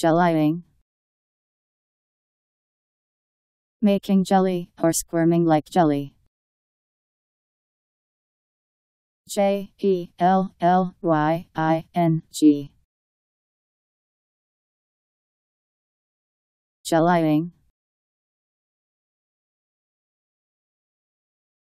Jellying Making jelly, or squirming like jelly. J E L L Y I N G Jellying